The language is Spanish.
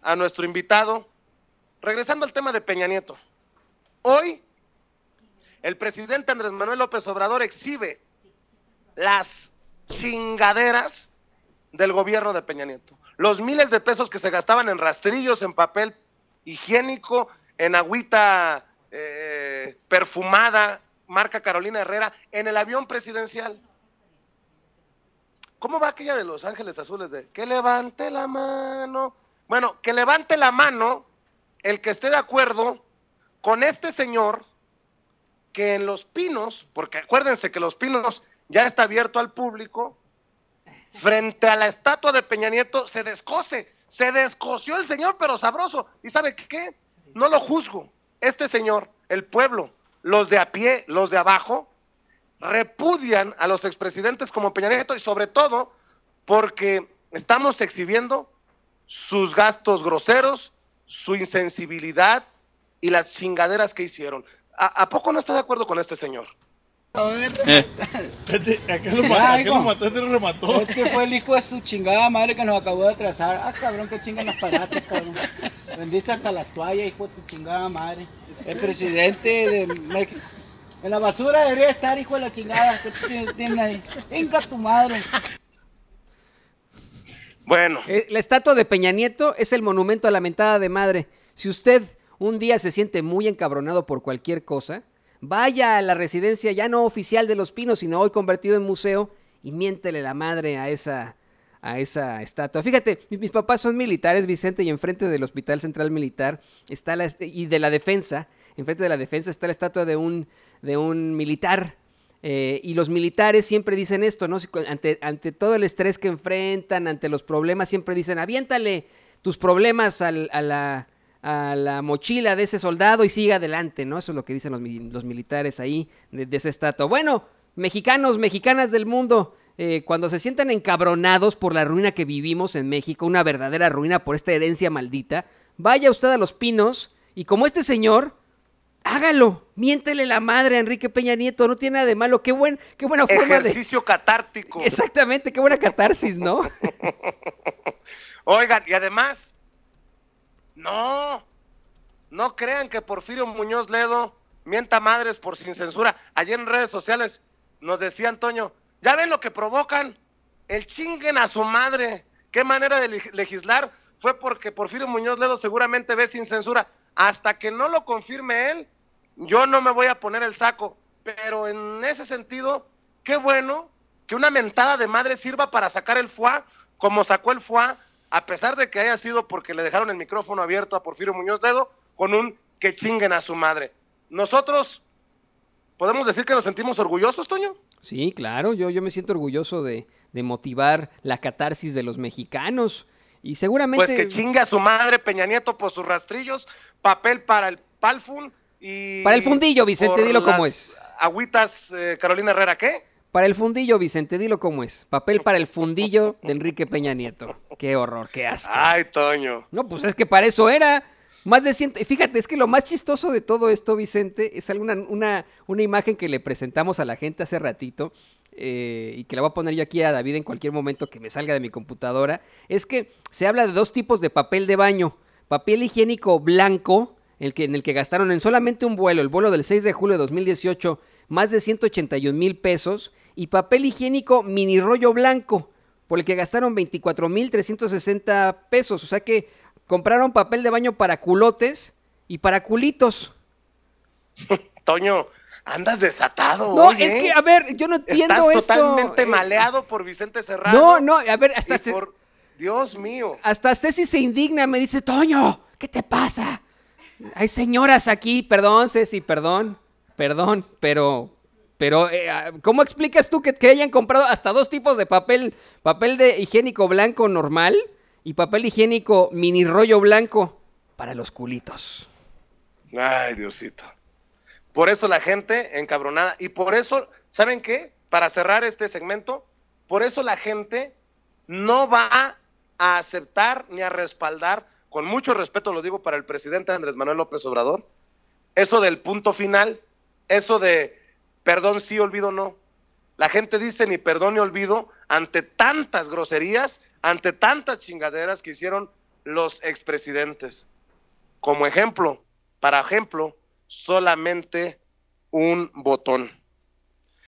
a nuestro invitado. Regresando al tema de Peña Nieto. Hoy, el presidente Andrés Manuel López Obrador exhibe las chingaderas del gobierno de Peña Nieto. Los miles de pesos que se gastaban en rastrillos, en papel higiénico, en agüita eh, perfumada, marca Carolina Herrera, en el avión presidencial. ¿Cómo va aquella de Los Ángeles Azules de que levante la mano? Bueno, que levante la mano el que esté de acuerdo con este señor que en los pinos, porque acuérdense que los pinos ya está abierto al público, frente a la estatua de Peña Nieto se descoce, se descoció el señor, pero sabroso. ¿Y sabe qué? No lo juzgo. Este señor, el pueblo, los de a pie, los de abajo, repudian a los expresidentes como Peña Nieto y sobre todo porque estamos exhibiendo sus gastos groseros, su insensibilidad y las chingaderas que hicieron. ¿A, poco no está de acuerdo con este señor? A ver. a ¿Qué lo, qué lo mató, este lo remató. Este fue el hijo de su chingada madre que nos acabó de atrasar. Ah, cabrón, qué chingados las cabrón. Vendiste hasta la toalla, hijo de tu chingada madre. El presidente de México. En la basura debería estar, hijo de la chingada. ¿Qué tienes ahí? Venga tu madre. Bueno. Eh, la estatua de Peña Nieto es el monumento a la mentada de madre. Si usted un día se siente muy encabronado por cualquier cosa, vaya a la residencia ya no oficial de Los Pinos, sino hoy convertido en museo, y miéntele la madre a esa, a esa estatua. Fíjate, mis papás son militares, Vicente, y enfrente del Hospital Central Militar está la, y de la defensa, enfrente de la defensa está la estatua de un, de un militar eh, y los militares siempre dicen esto, ¿no? Ante, todo el estrés que enfrentan, ante los problemas, siempre dicen, aviéntale tus problemas a, la, mochila de ese soldado y siga adelante, ¿no? Eso es lo que dicen los, militares ahí de, ese estado. Bueno, mexicanos, mexicanas del mundo. Eh, cuando se sientan encabronados por la ruina que vivimos en México, una verdadera ruina por esta herencia maldita, vaya usted a los pinos y como este señor, hágalo, miéntele la madre a Enrique Peña Nieto, no tiene nada de malo, qué, qué buena forma de... Ejercicio catártico. Exactamente, qué buena catarsis, ¿no? Oigan, y además, no, no crean que Porfirio Muñoz Ledo mienta madres por sin censura. Ayer en redes sociales nos decía Antonio, ya ven lo que provocan, el chinguen a su madre, qué manera de legislar, fue porque Porfirio Muñoz Ledo seguramente ve sin censura. Hasta que no lo confirme él, yo no me voy a poner el saco, pero en ese sentido, qué bueno que una mentada de madre sirva para sacar el fuá como sacó el fuá a pesar de que haya sido porque le dejaron el micrófono abierto a Porfirio Muñoz Dedo, con un que chinguen a su madre. Nosotros podemos decir que nos sentimos orgullosos, Toño. Sí, claro, yo, yo me siento orgulloso de, de motivar la catarsis de los mexicanos. Y seguramente. Pues que chinga a su madre Peña Nieto por sus rastrillos, papel para el Palfun, para el fundillo, Vicente, dilo cómo es. Agüitas, eh, Carolina Herrera, ¿qué? Para el fundillo, Vicente, dilo cómo es. Papel para el fundillo de Enrique Peña Nieto. Qué horror, qué asco. Ay, Toño. No, pues es que para eso era. Más de ciento. Fíjate, es que lo más chistoso de todo esto, Vicente, es alguna, una, una imagen que le presentamos a la gente hace ratito. Eh, y que la voy a poner yo aquí a David en cualquier momento que me salga de mi computadora. Es que se habla de dos tipos de papel de baño: papel higiénico blanco el que, en el que gastaron en solamente un vuelo, el vuelo del 6 de julio de 2018, más de 181 mil pesos, y papel higiénico mini rollo blanco, por el que gastaron 24 mil 360 pesos. O sea que compraron papel de baño para culotes y para culitos. Toño, andas desatado. No, es que, a ver, yo no entiendo Estás esto. totalmente eh, maleado por Vicente Serrano. No, no, a ver, hasta. Dios mío. Hasta si se indigna, me dice, Toño, ¿qué te pasa? Hay señoras aquí, perdón, Ceci, perdón, perdón, pero pero, eh, ah, ¿cómo explicas tú que, que, hayan comprado hasta dos tipos de papel? Papel de higiénico blanco normal y papel higiénico mini rollo blanco para los culitos. Ay, Diosito. Por eso la gente encabronada. Y por eso, ¿saben qué? Para cerrar este segmento, por eso la gente no va a aceptar ni a respaldar con mucho respeto lo digo para el presidente Andrés Manuel López Obrador, eso del punto final, eso de perdón sí, olvido no. La gente dice ni perdón ni olvido ante tantas groserías, ante tantas chingaderas que hicieron los expresidentes. Como ejemplo, para ejemplo, solamente un botón.